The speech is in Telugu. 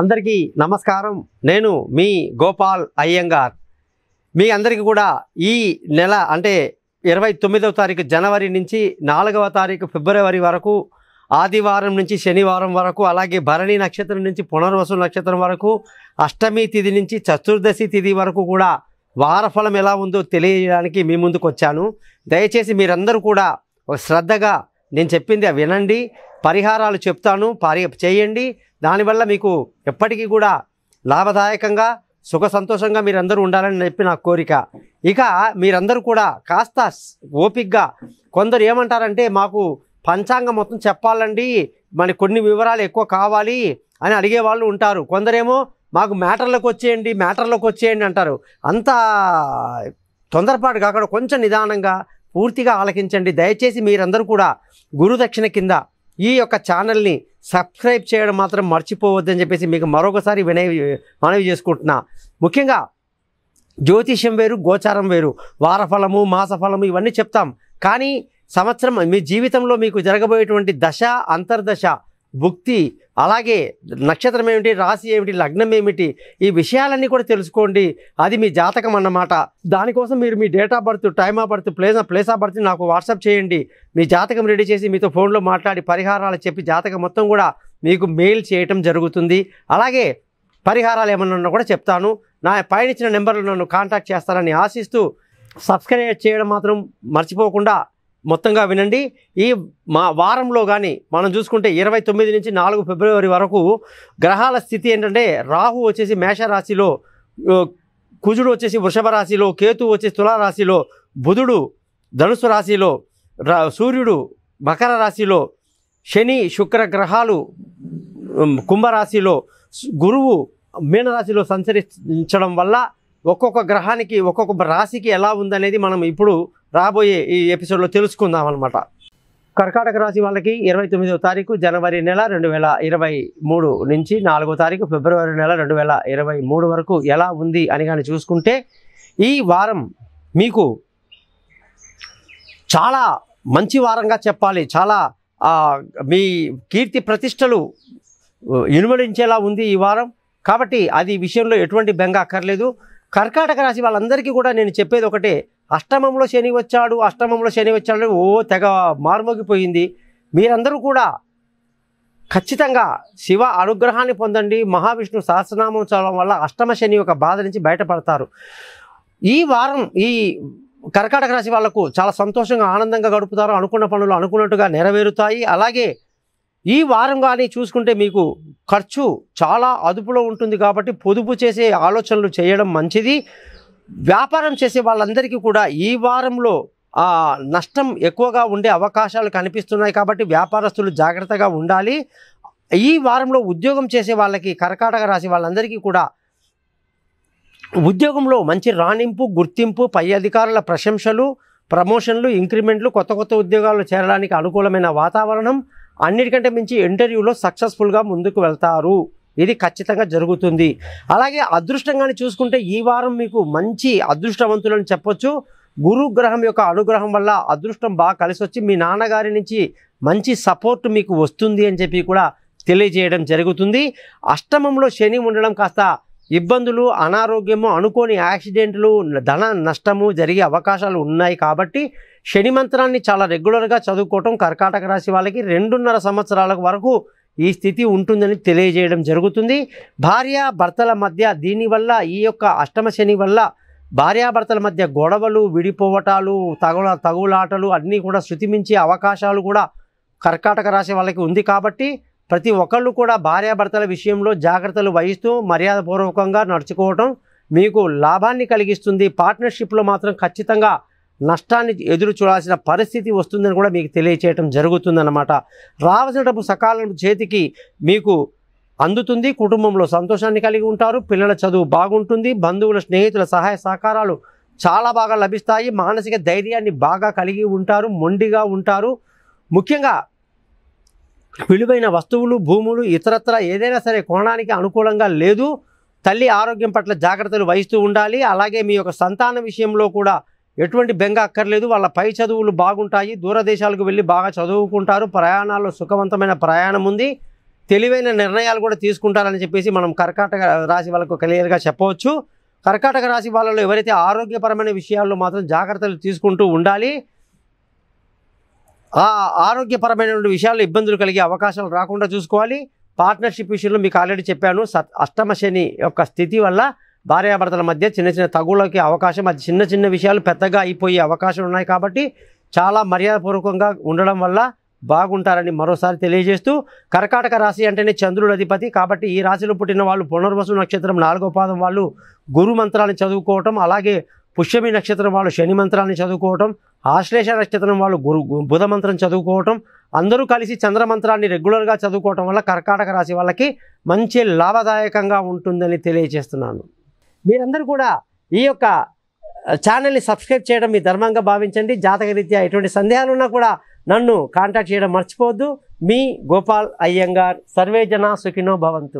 అందరికీ నమస్కారం నేను మీ గోపాల్ అయ్యంగార్ మీ అందరికీ కూడా ఈ నెల అంటే ఇరవై తొమ్మిదవ తారీఖు జనవరి నుంచి నాలుగవ తారీఖు ఫిబ్రవరి వరకు ఆదివారం నుంచి శనివారం వరకు అలాగే భరణి నక్షత్రం నుంచి పునర్వసు నక్షత్రం వరకు అష్టమి తిథి నుంచి చతుర్దశి తిథి వరకు కూడా వారఫలం ఎలా ఉందో తెలియడానికి మీ ముందుకు వచ్చాను దయచేసి మీరందరూ కూడా శ్రద్ధగా నేను చెప్పింది వినండి పరిహారాలు చెప్తాను పరి చేయండి దానివల్ల మీకు ఎప్పటికీ కూడా లాభదాయకంగా సుఖ సంతోషంగా మీరందరూ ఉండాలని చెప్పి నా కోరిక ఇక మీరందరూ కూడా కాస్త ఓపిక్గా కొందరు ఏమంటారంటే మాకు పంచాంగం మొత్తం చెప్పాలండి మన కొన్ని వివరాలు ఎక్కువ కావాలి అని అడిగే వాళ్ళు ఉంటారు కొందరేమో మాకు మ్యాటర్లోకి వచ్చేయండి మ్యాటర్లోకి వచ్చేయండి అంటారు అంత తొందరపాటు కాకుండా కొంచెం నిదానంగా పూర్తిగా ఆలకించండి దయచేసి మీరందరూ కూడా గురుదక్షిణ కింద ఈ యొక్క ఛానల్ని సబ్స్క్రైబ్ చేయడం మాత్రం మర్చిపోవద్దని చెప్పేసి మీకు మరొకసారి వినయ మనవి చేసుకుంటున్నా ముఖ్యంగా జ్యోతిష్యం వేరు గోచారం వేరు వారఫలము మాసఫలము ఇవన్నీ చెప్తాం కానీ సంవత్సరం మీ జీవితంలో మీకు జరగబోయేటువంటి దశ అంతర్దశ భుక్తి అలాగే నక్షత్రం ఏమిటి రాశి ఏమిటి లగ్నం ఏమిటి ఈ విషయాలన్నీ కూడా తెలుసుకోండి అది మీ జాతకం అన్నమాట దానికోసం మీరు మీ date of birth time of birth place place of birth నాకు వాట్సాప్ చేయండి మీ జాతకం రెడీ చేసి మీతో ఫోన్లో మాట్లాడి పరిహారాలు చెప్పి జాతకం మొత్తం కూడా మీకు మెయిల్ చేయటం జరుగుతుంది అలాగే పరిహారాలు ఏమన్నా కూడా చెప్తాను నా పైనచ్చిన నెంబర్లు నన్ను కాంటాక్ట్ చేస్తారని ఆశిస్తూ సబ్స్క్రైబ్ చేయడం మాత్రం మర్చిపోకుండా మొత్తంగా వినండి ఈ మా వారంలో కానీ మనం చూసుకుంటే ఇరవై తొమ్మిది నుంచి నాలుగు ఫిబ్రవరి వరకు గ్రహాల స్థితి ఏంటంటే రాహు వచ్చేసి మేషరాశిలో కుజుడు వచ్చేసి వృషభ రాశిలో కేతు వచ్చేసి తులారాశిలో బుధుడు ధనుసు రాశిలో సూర్యుడు మకర రాశిలో శని శుక్ర గ్రహాలు కుంభరాశిలో గురువు మీనరాశిలో సంచరించడం వల్ల ఒక్కొక్క గ్రహానికి ఒక్కొక్క రాశికి ఎలా ఉందనేది మనం ఇప్పుడు రాబోయే ఈ ఎపిసోడ్లో తెలుసుకుందాం అనమాట కర్కాటక రాశి వాళ్ళకి ఇరవై తొమ్మిదో తారీఖు జనవరి నెల రెండు వేల ఇరవై మూడు నుంచి నాలుగో తారీఖు ఫిబ్రవరి నెల రెండు వేల ఇరవై మూడు వరకు ఎలా ఉంది అని కానీ చూసుకుంటే ఈ వారం మీకు చాలా మంచి వారంగా చెప్పాలి చాలా మీ కీర్తి ప్రతిష్టలు ఇనుమడించేలా ఉంది ఈ వారం కాబట్టి అది విషయంలో ఎటువంటి బెంగ అక్కర్లేదు కర్కాటక రాశి వాళ్ళందరికీ కూడా నేను చెప్పేది ఒకటే అష్టమంలో శని వచ్చాడు అష్టమంలో శని వచ్చాడు ఓ తెగ మార్మోగిపోయింది మీరందరూ కూడా ఖచ్చితంగా శివ అనుగ్రహాన్ని పొందండి మహావిష్ణు సహస్రనామం చదవడం వల్ల అష్టమ శని యొక్క బాధ నుంచి బయటపడతారు ఈ వారం ఈ కర్కాటక రాశి వాళ్లకు చాలా సంతోషంగా ఆనందంగా గడుపుతారు అనుకున్న పనులు అనుకున్నట్టుగా నెరవేరుతాయి అలాగే ఈ వారం కానీ చూసుకుంటే మీకు ఖర్చు చాలా అదుపులో ఉంటుంది కాబట్టి పొదుపు చేసే ఆలోచనలు చేయడం మంచిది వ్యాపారం చేసే వాళ్ళందరికీ కూడా ఈ వారంలో నష్టం ఎక్కువగా ఉండే అవకాశాలు కనిపిస్తున్నాయి కాబట్టి వ్యాపారస్తులు జాగ్రత్తగా ఉండాలి ఈ వారంలో ఉద్యోగం చేసే వాళ్ళకి కర్కాటక రాసి వాళ్ళందరికీ కూడా ఉద్యోగంలో మంచి రాణింపు గుర్తింపు పై అధికారుల ప్రశంసలు ప్రమోషన్లు ఇంక్రిమెంట్లు కొత్త కొత్త ఉద్యోగాలు చేరడానికి అనుకూలమైన వాతావరణం అన్నిటికంటే మించి ఇంటర్వ్యూలో సక్సెస్ఫుల్గా ముందుకు వెళ్తారు ఇది ఖచ్చితంగా జరుగుతుంది అలాగే అదృష్టంగానే చూసుకుంటే ఈ వారం మీకు మంచి అదృష్టవంతులని చెప్పొచ్చు గురుగ్రహం యొక్క అనుగ్రహం వల్ల అదృష్టం బాగా కలిసి వచ్చి మీ నాన్నగారి నుంచి మంచి సపోర్ట్ మీకు వస్తుంది అని చెప్పి కూడా తెలియజేయడం జరుగుతుంది అష్టమంలో శని ఉండడం కాస్త ఇబ్బందులు అనారోగ్యము అనుకోని యాక్సిడెంట్లు ధన నష్టము జరిగే అవకాశాలు ఉన్నాయి కాబట్టి శని మంత్రాన్ని చాలా రెగ్యులర్గా చదువుకోవటం కర్కాటక రాశి వాళ్ళకి రెండున్నర సంవత్సరాల వరకు ఈ స్థితి ఉంటుందని తెలియజేయడం జరుగుతుంది భార్య భర్తల మధ్య దీనివల్ల ఈ యొక్క అష్టమ శని వల్ల భార్యాభర్తల మధ్య గొడవలు విడిపోవటాలు తగుల తగులాటలు అన్నీ కూడా శృతిమించే అవకాశాలు కూడా కర్కాటక రాశి వాళ్ళకి ఉంది కాబట్టి ప్రతి ఒక్కళ్ళు కూడా భార్యాభర్తల విషయంలో జాగ్రత్తలు వహిస్తూ మర్యాదపూర్వకంగా నడుచుకోవటం మీకు లాభాన్ని కలిగిస్తుంది పార్ట్నర్షిప్లో మాత్రం ఖచ్చితంగా నష్టాన్ని ఎదురు చూడాల్సిన పరిస్థితి వస్తుందని కూడా మీకు తెలియచేయటం జరుగుతుందన్నమాట రావాల్సిన డబ్బు సకాలం చేతికి మీకు అందుతుంది కుటుంబంలో సంతోషాన్ని కలిగి ఉంటారు పిల్లల చదువు బాగుంటుంది బంధువుల స్నేహితుల సహాయ సహకారాలు చాలా బాగా లభిస్తాయి మానసిక ధైర్యాన్ని బాగా కలిగి ఉంటారు మొండిగా ఉంటారు ముఖ్యంగా విలువైన వస్తువులు భూములు ఇతరత్ర ఏదైనా సరే కొనడానికి అనుకూలంగా లేదు తల్లి ఆరోగ్యం పట్ల జాగ్రత్తలు వహిస్తూ ఉండాలి అలాగే మీ యొక్క సంతాన విషయంలో కూడా ఎటువంటి బెంగ అక్కర్లేదు వాళ్ళ పై చదువులు బాగుంటాయి దూరదేశాలకు వెళ్ళి బాగా చదువుకుంటారు ప్రయాణాల్లో సుఖవంతమైన ప్రయాణం ఉంది తెలివైన నిర్ణయాలు కూడా తీసుకుంటారని చెప్పేసి మనం కర్కాటక రాశి వాళ్ళకు క్లియర్గా చెప్పవచ్చు కర్కాటక రాశి వాళ్ళలో ఎవరైతే ఆరోగ్యపరమైన విషయాల్లో మాత్రం జాగ్రత్తలు తీసుకుంటూ ఉండాలి ఆరోగ్యపరమైన విషయాల్లో ఇబ్బందులు కలిగే అవకాశాలు రాకుండా చూసుకోవాలి పార్ట్నర్షిప్ విషయంలో మీకు ఆల్రెడీ చెప్పాను అష్టమ శని యొక్క స్థితి వల్ల భార్యాభర్తల మధ్య చిన్న చిన్న తగులకి అవకాశం అది చిన్న చిన్న విషయాలు పెద్దగా అయిపోయే అవకాశాలు ఉన్నాయి కాబట్టి చాలా మర్యాదపూర్వకంగా ఉండడం వల్ల బాగుంటారని మరోసారి తెలియజేస్తూ కర్కాటక రాశి అంటేనే చంద్రుడు అధిపతి కాబట్టి ఈ రాశిలో పుట్టిన వాళ్ళు పునర్వసు నక్షత్రం నాలుగో పాదం వాళ్ళు గురు మంత్రాన్ని చదువుకోవటం అలాగే పుష్యమి నక్షత్రం వాళ్ళు శని మంత్రాన్ని చదువుకోవటం ఆశ్లేష నక్షత్రం వాళ్ళు గురు బుధ మంత్రం చదువుకోవటం అందరూ కలిసి చంద్రమంత్రాన్ని రెగ్యులర్గా చదువుకోవటం వల్ల కర్కాటక రాశి వాళ్ళకి మంచి లాభదాయకంగా ఉంటుందని తెలియజేస్తున్నాను మీరందరూ కూడా ఈ యొక్క ఛానల్ని సబ్స్క్రైబ్ చేయడం మీ ధర్మంగా భావించండి రీత్యా ఎటువంటి సందేహాలు కూడా నన్ను కాంటాక్ట్ చేయడం మర్చిపోవద్దు మీ గోపాల్ అయ్యంగార్ సర్వేజన సుఖినో భవంతు